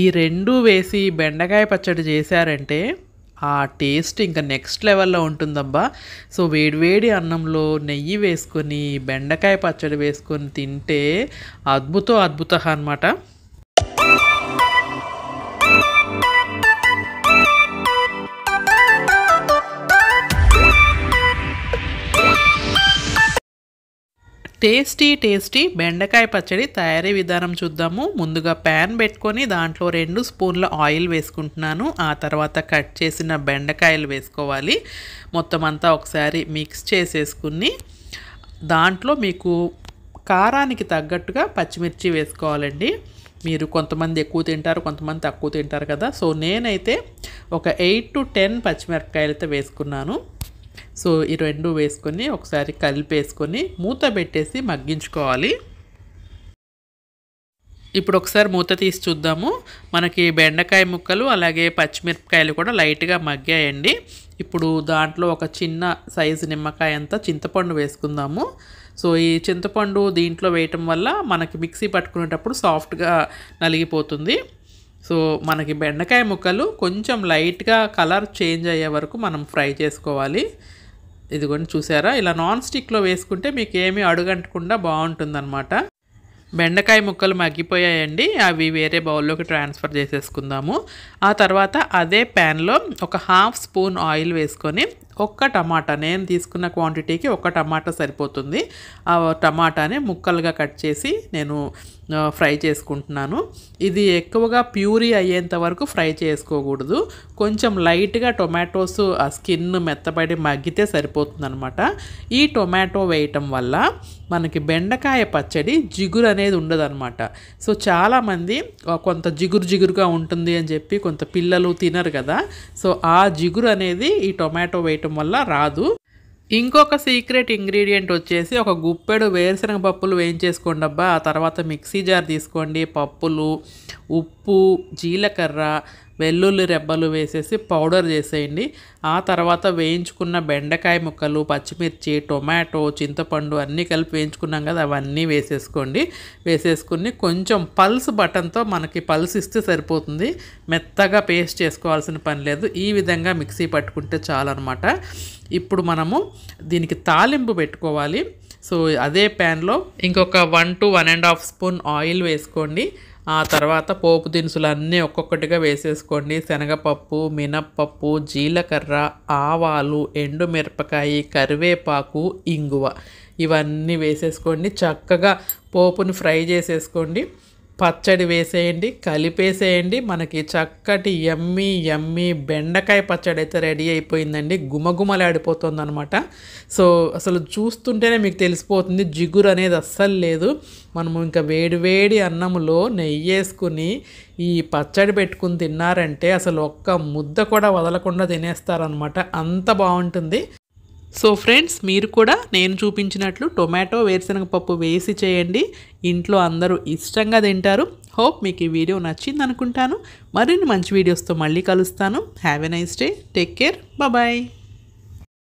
ఈ రెండు వేసి బెండకాయ పచ్చడి చేశారంటే ఆ టేస్ట్ ఇంకా నెక్స్ట్ లెవెల్లో ఉంటుందబ్బా సో వేడివేడి అన్నంలో నెయ్యి వేసుకొని బెండకాయ పచ్చడి వేసుకొని తింటే అద్భుతం అద్భుత అనమాట టేస్టీ టేస్టీ బెండకాయ పచ్చడి తయారీ విధానం చూద్దాము ముందుగా ప్యాన్ పెట్టుకొని దాంట్లో రెండు స్పూన్ల ఆయిల్ వేసుకుంటున్నాను ఆ తర్వాత కట్ చేసిన బెండకాయలు వేసుకోవాలి మొత్తం అంతా ఒకసారి మిక్స్ చేసేసుకుని దాంట్లో మీకు కారానికి తగ్గట్టుగా పచ్చిమిర్చి వేసుకోవాలండి మీరు కొంతమంది ఎక్కువ తింటారు కొంతమంది తక్కువ తింటారు కదా సో నేనైతే ఒక ఎయిట్ టు టెన్ పచ్చిమిరపకాయలతో వేసుకున్నాను సో ఈ రెండు వేసుకొని ఒకసారి కలిపేసుకొని మూత పెట్టేసి మగ్గించుకోవాలి ఇప్పుడు ఒకసారి మూత తీసి చూద్దాము మనకి బెండకాయ ముక్కలు అలాగే పచ్చిమిరపకాయలు కూడా లైట్గా మగ్గాయండి ఇప్పుడు దాంట్లో ఒక చిన్న సైజు నిమ్మకాయ అంతా చింతపండు వేసుకుందాము సో ఈ చింతపండు దీంట్లో వేయటం వల్ల మనకి మిక్సీ పట్టుకునేటప్పుడు సాఫ్ట్గా నలిగిపోతుంది సో మనకి బెండకాయ ముక్కలు కొంచెం లైట్గా కలర్ చేంజ్ అయ్యే వరకు మనం ఫ్రై చేసుకోవాలి ఇదిగోండి చూసారా ఇలా నాన్ స్టిక్లో వేసుకుంటే మీకు ఏమీ అడుగంటకుండా బాగుంటుందన్నమాట బెండకాయ ముక్కలు మగ్గిపోయాయండి అవి వేరే బౌల్లోకి ట్రాన్స్ఫర్ చేసేసుకుందాము ఆ తర్వాత అదే ప్యాన్లో ఒక హాఫ్ స్పూన్ ఆయిల్ వేసుకొని ఒక్క టమాటా నేను తీసుకున్న క్వాంటిటీకి ఒక్క టమాటా సరిపోతుంది ఆ టమాటాని ముక్కలుగా కట్ చేసి నేను ఫ్రై చేసుకుంటున్నాను ఇది ఎక్కువగా ప్యూరీ అయ్యేంత వరకు ఫ్రై చేసుకోకూడదు కొంచెం లైట్గా టొమాటోస్ ఆ స్కిన్ మెత్తబడి మగ్గితే సరిపోతుందనమాట ఈ టొమాటో వేయటం వల్ల మనకి బెండకాయ పచ్చడి జిగురు అనేది ఉండదనమాట సో చాలామంది కొంత జిగురు జిగురుగా ఉంటుంది అని చెప్పి కొంత పిల్లలు తినరు కదా సో ఆ జిగురు అనేది ఈ టొమాటో వేయటం చేయటం వల్ల రాదు ఇంకొక సీక్రెట్ ఇంగ్రీడియంట్ వచ్చేసి ఒక గుప్పెడు వేరుశనగ పప్పులు వేయించేసుకోండి అబ్బా ఆ తర్వాత మిక్సీ జార్ తీసుకోండి పప్పులు ఉప్పు జీలకర్ర వెల్లుల్లి రెబ్బలు వేసేసి పౌడర్ చేసేయండి ఆ తర్వాత వేయించుకున్న బెండకాయ ముక్కలు పచ్చిమిర్చి టొమాటో చింతపండు అన్నీ కలిపి వేయించుకున్నాం కదా అవన్నీ వేసేసుకోండి వేసేసుకుని కొంచెం పల్స్ బటన్తో మనకి పల్స్ ఇస్తే సరిపోతుంది మెత్తగా పేస్ట్ చేసుకోవాల్సిన పని లేదు ఈ విధంగా మిక్సీ పట్టుకుంటే చాలన్నమాట ఇప్పుడు మనము దీనికి తాలింపు పెట్టుకోవాలి సో అదే ప్యాన్లో ఇంకొక one to one and half spoon oil వేసుకోండి ఆ తర్వాత పోపు దినుసులు అన్నీ ఒక్కొక్కటిగా వేసేసుకోండి శనగపప్పు మినప్పప్పు జీలకర్ర ఆవాలు మిరపకాయ కరివేపాకు ఇంగువ ఇవన్నీ వేసేసుకోండి చక్కగా పోపుని ఫ్రై చేసేసుకోండి పచ్చడి వేసేయండి కలిపేసేయండి మనకి చక్కటి ఎమ్మి ఎమ్మి బెండకాయ పచ్చడి అయితే రెడీ అయిపోయిందండి గుమగుమలాడిపోతుంది అనమాట సో అసలు చూస్తుంటేనే మీకు తెలిసిపోతుంది జిగురు అనేది అస్సలు లేదు మనము ఇంకా వేడివేడి అన్నంలో నెయ్యి వేసుకుని ఈ పచ్చడి పెట్టుకుని తిన్నారంటే అసలు ఒక్క ముద్ద కూడా వదలకుండా తినేస్తారనమాట అంత బాగుంటుంది సో ఫ్రెండ్స్ మీరు కూడా నేను చూపించినట్లు టొమాటో వేరుశనగ పప్పు వేసి చేయండి ఇంట్లో అందరూ ఇష్టంగా తింటారు హోప్ మీకు ఈ వీడియో నచ్చింది అనుకుంటాను మరిన్ని మంచి వీడియోస్తో మళ్ళీ కలుస్తాను have a nice day take care bye